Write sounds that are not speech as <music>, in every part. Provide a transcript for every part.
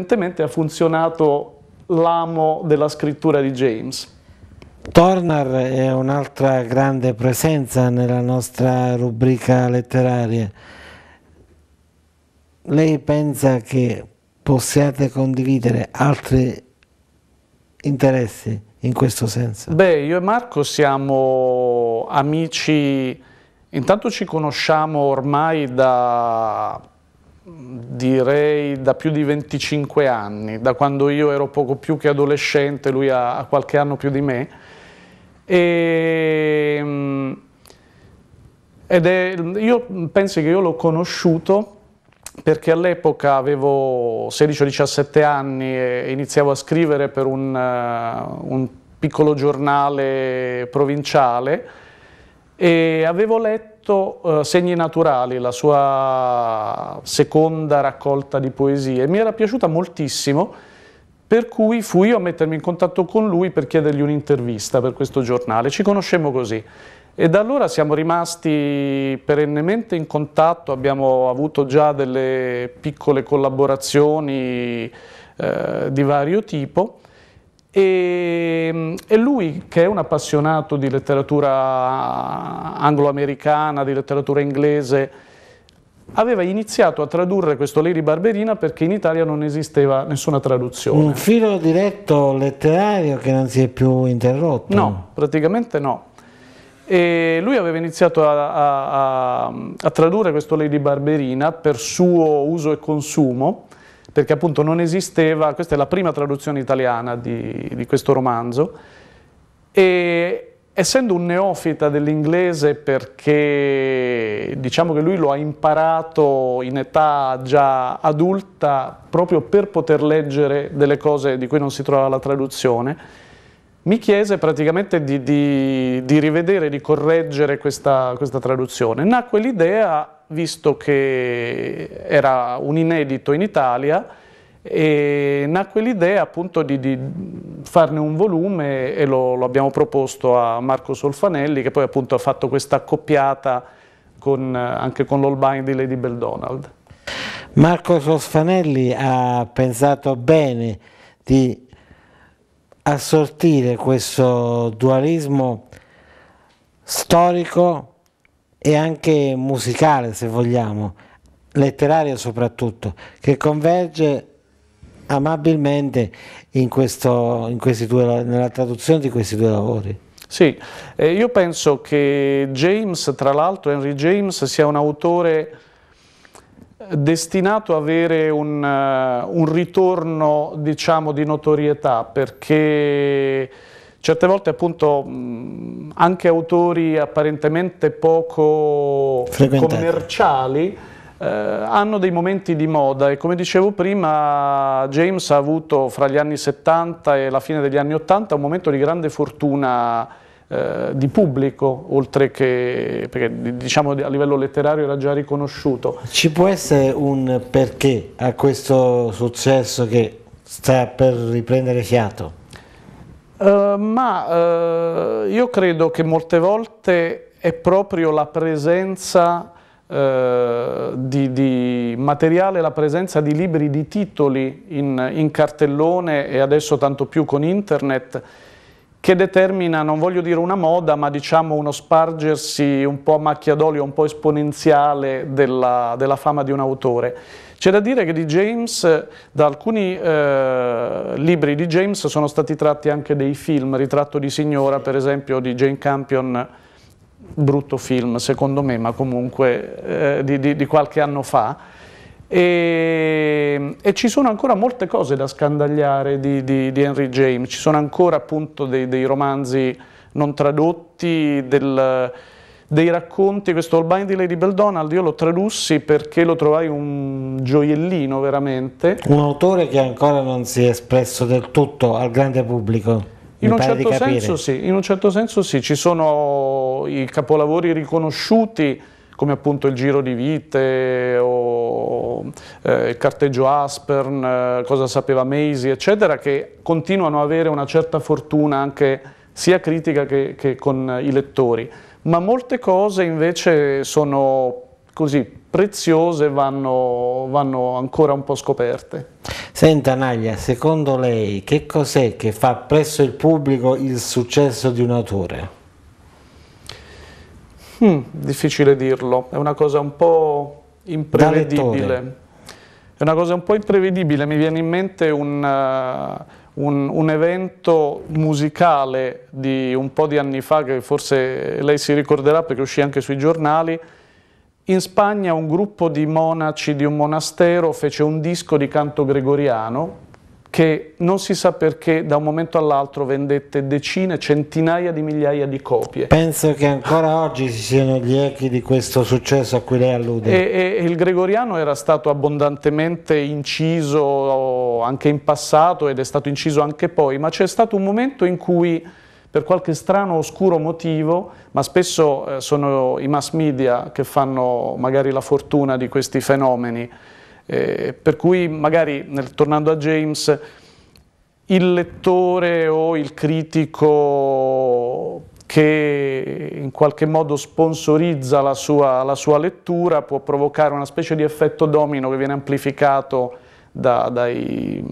Evidentemente ha funzionato l'amo della scrittura di James. Tornar è un'altra grande presenza nella nostra rubrica letteraria. Lei pensa che possiate condividere altri interessi in questo senso? Beh, io e Marco siamo amici, intanto ci conosciamo ormai da direi da più di 25 anni, da quando io ero poco più che adolescente, lui ha, ha qualche anno più di me, e, ehm, ed è, io penso che io l'ho conosciuto perché all'epoca avevo 16-17 anni e iniziavo a scrivere per un, eh, un piccolo giornale provinciale, e avevo letto uh, Segni naturali, la sua seconda raccolta di poesie, mi era piaciuta moltissimo, per cui fui io a mettermi in contatto con lui per chiedergli un'intervista per questo giornale. Ci conoscemmo così. E da allora siamo rimasti perennemente in contatto, abbiamo avuto già delle piccole collaborazioni eh, di vario tipo e, e lui, che è un appassionato di letteratura anglo-americana, di letteratura inglese, aveva iniziato a tradurre questo Lady Barberina perché in Italia non esisteva nessuna traduzione. Un filo diretto letterario che non si è più interrotto? No, praticamente no. E lui aveva iniziato a, a, a, a tradurre questo Lady Barberina per suo uso e consumo perché appunto non esisteva, questa è la prima traduzione italiana di, di questo romanzo, e essendo un neofita dell'inglese perché diciamo che lui lo ha imparato in età già adulta proprio per poter leggere delle cose di cui non si trova la traduzione, mi chiese praticamente di, di, di rivedere, di correggere questa, questa traduzione. Nacque l'idea visto che era un inedito in Italia e nacque l'idea appunto di, di, farne un volume e lo, lo, abbiamo proposto a Marco Solfanelli che poi appunto ha fatto questa accoppiata con, anche con l'Holbein di Lady Bell Donald. Marco Solfanelli ha pensato bene di assortire questo dualismo storico e anche musicale se vogliamo, letterario soprattutto, che converge amabilmente in questo, in due, nella traduzione di questi due lavori. Sì, eh, io penso che James, tra l'altro Henry James, sia un autore destinato ad avere un, uh, un ritorno diciamo, di notorietà perché Certe volte appunto anche autori apparentemente poco commerciali eh, hanno dei momenti di moda e come dicevo prima James ha avuto fra gli anni 70 e la fine degli anni 80 un momento di grande fortuna eh, di pubblico, oltre che perché diciamo a livello letterario era già riconosciuto. Ci può essere un perché a questo successo che sta per riprendere fiato? Eh, ma uh, io credo che molte volte è proprio la presenza uh, di, di, materiale, la presenza di libri, di titoli in, in, cartellone e adesso tanto più con internet che determina, non voglio dire una moda, ma diciamo uno spargersi un po' a macchia d'olio, un po' esponenziale della, della fama di un autore. C'è da dire che di James, eh, da alcuni eh, libri di James sono stati tratti anche dei film, Ritratto di signora per esempio di Jane Campion, brutto film secondo me, ma comunque eh, di, di, di qualche anno fa. E, e, ci sono ancora molte cose da scandagliare di, di, di Henry James, ci sono ancora appunto dei, dei romanzi non tradotti, del, dei racconti, questo All di Lady Beldonald, io lo tradussi perché lo trovai un gioiellino veramente. Un autore che ancora non si è espresso del tutto al grande pubblico. In un, certo senso, sì, in un, certo senso sì, ci sono i capolavori riconosciuti come appunto il Giro di Vite o eh, il carteggio Aspern, eh, cosa sapeva Maisie, eccetera, che continuano ad avere una certa fortuna anche sia critica che, che con i lettori ma molte cose invece sono così preziose vanno, vanno, ancora un po' scoperte. Senta Naglia, secondo lei che cos'è che fa presso il pubblico il successo di un autore? Hmm, difficile dirlo, è una cosa un po' imprevedibile. È una cosa un po' imprevedibile, mi viene in mente un, eh, un, un, evento musicale di un po' di anni fa, che forse lei si ricorderà perché uscì anche sui giornali, in Spagna un gruppo di monaci di un monastero fece un disco di canto gregoriano che non si sa perché da un momento all'altro vendette decine, centinaia di migliaia di copie. Penso che ancora oggi ci siano gli echi di questo successo a cui lei allude. E, e il Gregoriano era stato abbondantemente inciso anche in passato ed è stato inciso anche poi, ma c'è stato un momento in cui per qualche strano oscuro motivo, ma spesso eh, sono i mass media che fanno magari la fortuna di questi fenomeni, eh, per cui magari, nel, tornando a James, il lettore o il critico che in qualche modo sponsorizza la sua, la sua lettura può provocare una specie di effetto domino che viene amplificato da, dai,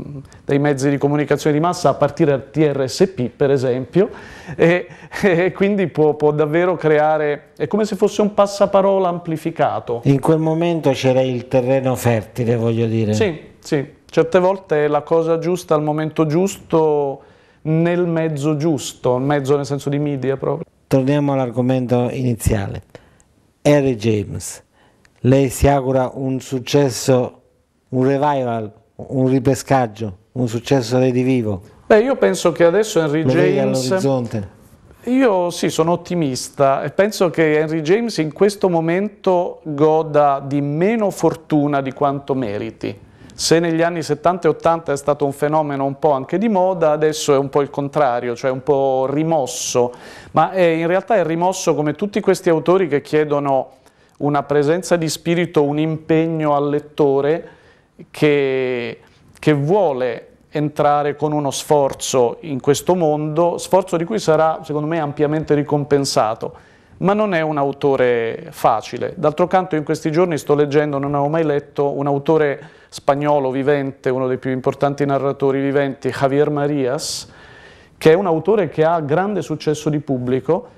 dai, mezzi di comunicazione di massa a partire dal TRSP per esempio e, <laughs> e quindi può, può, davvero creare, è come se fosse un passaparola amplificato. In quel momento c'era il terreno fertile voglio dire. Sì, sì, certe volte è la cosa giusta al momento giusto nel mezzo giusto, mezzo nel senso di media proprio. Torniamo all'argomento iniziale. Harry James, lei si augura un successo un revival, un ripescaggio, un successo redivivo? Beh, io penso che adesso Henry Lo James... Io sì, sono ottimista e penso che Henry James in questo momento goda di meno fortuna di quanto meriti. Se negli anni 70 e 80 è stato un fenomeno un po' anche di moda, adesso è un po' il contrario, cioè un po' rimosso, ma è, in realtà è rimosso come tutti questi autori che chiedono una presenza di spirito, un impegno al lettore, che, che vuole entrare con uno sforzo in questo mondo, sforzo di cui sarà secondo me ampiamente ricompensato ma non è un autore facile. D'altro canto in questi giorni sto leggendo, non avevo mai letto, un autore spagnolo vivente, uno dei più importanti narratori viventi, Javier Marias, che è un autore che ha grande successo di pubblico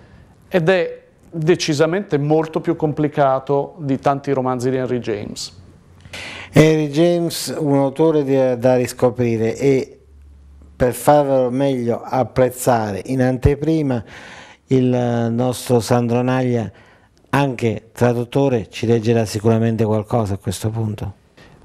ed è decisamente molto più complicato di tanti romanzi di Henry James. Henry James, un autore di, da riscoprire e per farlo meglio apprezzare in anteprima il eh, nostro Sandro Naglia, anche traduttore, ci leggerà sicuramente qualcosa a questo punto.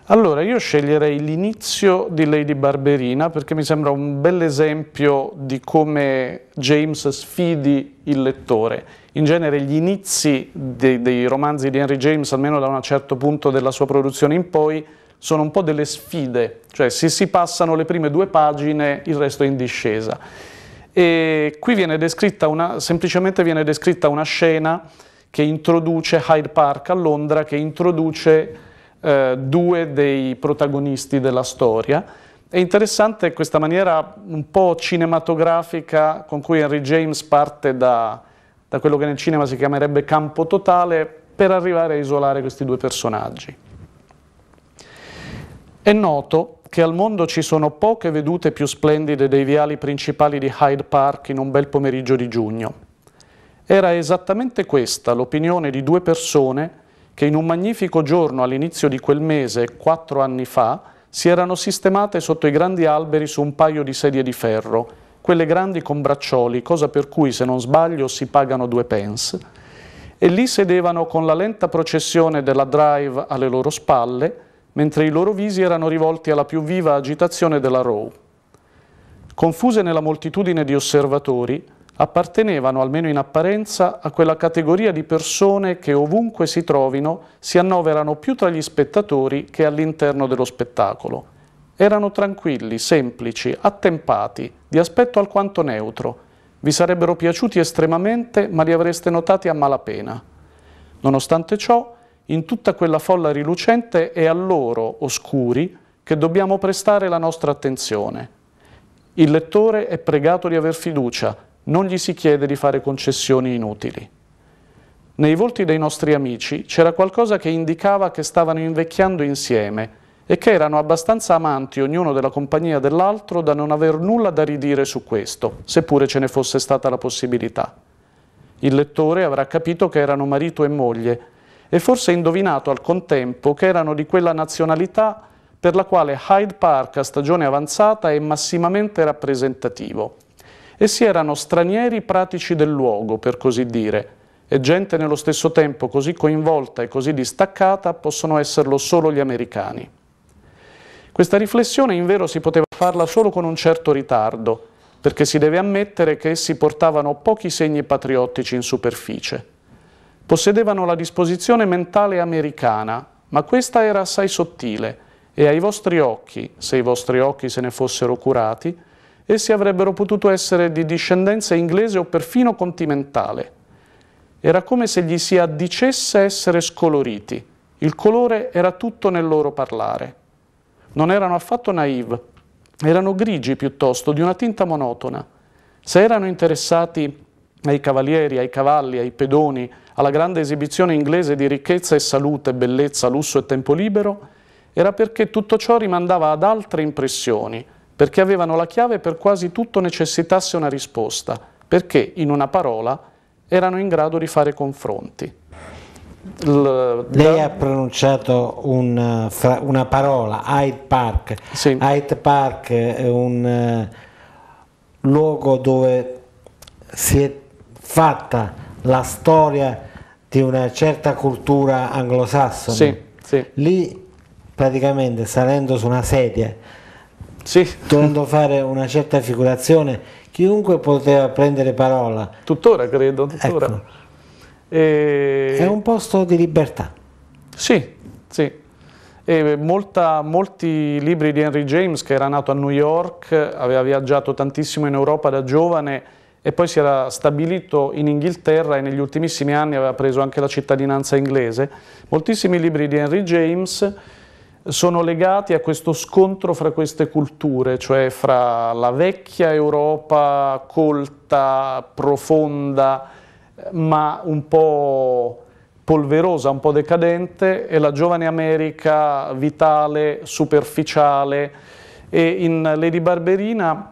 Allora, io sceglierei l'inizio di Lady Barberina perché mi sembra un bel esempio di come James sfidi il lettore. In genere gli inizi dei, dei romanzi di Henry James, almeno da un certo punto della sua produzione in poi, sono un po' delle sfide, cioè se si passano le prime due pagine il resto è in discesa. E qui viene descritta una, semplicemente viene descritta una scena che introduce Hyde Park a Londra, che introduce eh, due dei protagonisti della storia. È interessante questa maniera un po' cinematografica con cui Henry James parte da, da quello che nel cinema si chiamerebbe campo totale per arrivare a isolare questi due personaggi. È noto che al mondo ci sono poche vedute più splendide dei viali principali di Hyde Park in un bel pomeriggio di giugno. Era esattamente questa l'opinione di due persone che in un magnifico giorno all'inizio di quel mese, quattro anni fa, si erano sistemate sotto i grandi alberi su un paio di sedie di ferro, quelle grandi con braccioli, cosa per cui, se non sbaglio, si pagano due pence, e lì sedevano con la lenta processione della drive alle loro spalle, mentre i loro visi erano rivolti alla più viva agitazione della row. Confuse nella moltitudine di osservatori, appartenevano, almeno in apparenza, a quella categoria di persone che ovunque si trovino si annoverano più tra gli spettatori che all'interno dello spettacolo. Erano tranquilli, semplici, attempati, di aspetto alquanto neutro. Vi sarebbero piaciuti estremamente, ma li avreste notati a malapena. Nonostante ciò, in tutta quella folla rilucente è a loro, oscuri, che dobbiamo prestare la nostra attenzione. Il lettore è pregato di aver fiducia, non gli si chiede di fare concessioni inutili. Nei volti dei nostri amici c'era qualcosa che indicava che stavano invecchiando insieme e che erano abbastanza amanti ognuno della compagnia dell'altro da non aver nulla da ridire su questo, seppure ce ne fosse stata la possibilità. Il lettore avrà capito che erano marito e moglie e forse indovinato al contempo che erano di quella nazionalità per la quale Hyde Park a stagione avanzata è massimamente rappresentativo – Essi erano stranieri pratici del luogo, per così dire, e gente nello stesso tempo così coinvolta e così distaccata possono esserlo solo gli americani. Questa riflessione in vero si poteva farla solo con un certo ritardo, perché si deve ammettere che essi portavano pochi segni patriottici in superficie. Possedevano la disposizione mentale americana, ma questa era assai sottile e ai vostri occhi, se i vostri occhi se ne fossero curati, Essi avrebbero potuto essere di discendenza inglese o perfino continentale. Era come se gli si addicesse essere scoloriti. Il colore era tutto nel loro parlare. Non erano affatto naive, erano grigi piuttosto, di una tinta monotona. Se erano interessati ai cavalieri, ai cavalli, ai pedoni, alla grande esibizione inglese di ricchezza e salute, bellezza, lusso e tempo libero, era perché tutto ciò rimandava ad altre impressioni, perché avevano la chiave per quasi tutto necessitasse una risposta, perché in una parola erano in grado di fare confronti. L, Lei da... ha pronunciato un, una parola, Hyde Park. Sì. Hyde Park è un uh, luogo dove si è fatta la storia di una certa cultura anglosassone. Sì, sì. Lì praticamente salendo su una sedia sì. dovendo fare una certa figurazione, chiunque poteva prendere parola. Tuttora credo, tuttora. Ecco. E... È un posto di libertà. Sì, sì. Molta, molti libri di Henry James che era nato a New York, aveva viaggiato tantissimo in Europa da giovane e poi si era stabilito in Inghilterra e negli ultimissimi anni aveva preso anche la cittadinanza inglese. Moltissimi libri di Henry James sono legati a questo scontro fra queste culture, cioè fra la vecchia Europa colta, profonda, ma un po' polverosa, un po' decadente, e la giovane America vitale, superficiale. E in Lady Barberina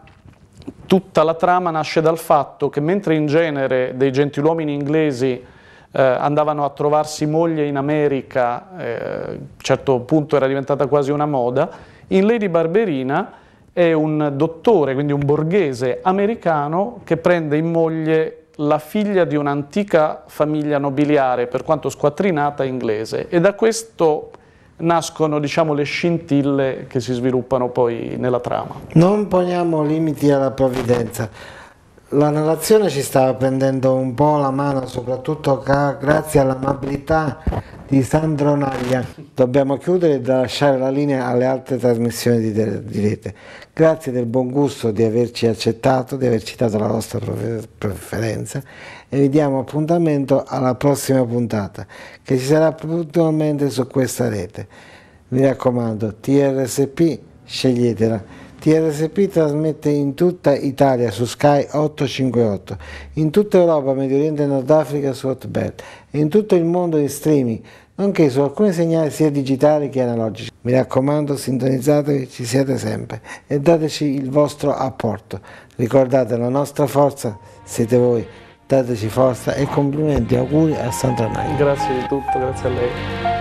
tutta la trama nasce dal fatto che mentre in genere dei gentiluomini inglesi eh, andavano a trovarsi moglie in America, eh, a un certo punto era diventata quasi una moda, in Lady Barberina è un dottore, quindi un borghese americano che prende in moglie la figlia di un'antica famiglia nobiliare, per quanto squattrinata, inglese. E da questo nascono diciamo, le scintille che si sviluppano poi nella trama. Non poniamo limiti alla provvidenza la narrazione ci sta prendendo un po' la mano, soprattutto grazie all'amabilità di Sandro Naglia. Dobbiamo chiudere e lasciare la linea alle altre trasmissioni di, di, rete. Grazie del buon gusto di averci accettato, di aver citato la vostra preferenza e vi diamo appuntamento alla prossima puntata che ci sarà puntualmente su questa rete. Mi raccomando, TRSP sceglietela TRSP trasmette in tutta Italia su Sky 858, in tutta Europa, Medio Oriente e Nord Africa su Hotbed e in tutto il mondo in streaming, nonché su alcuni segnali sia digitali che analogici. Mi raccomando, sintonizzatevi, ci siete sempre e dateci il vostro apporto. Ricordate, la nostra forza siete voi. Dateci forza e complimenti, auguri a Sant'Anna. Grazie di tutto, grazie a lei.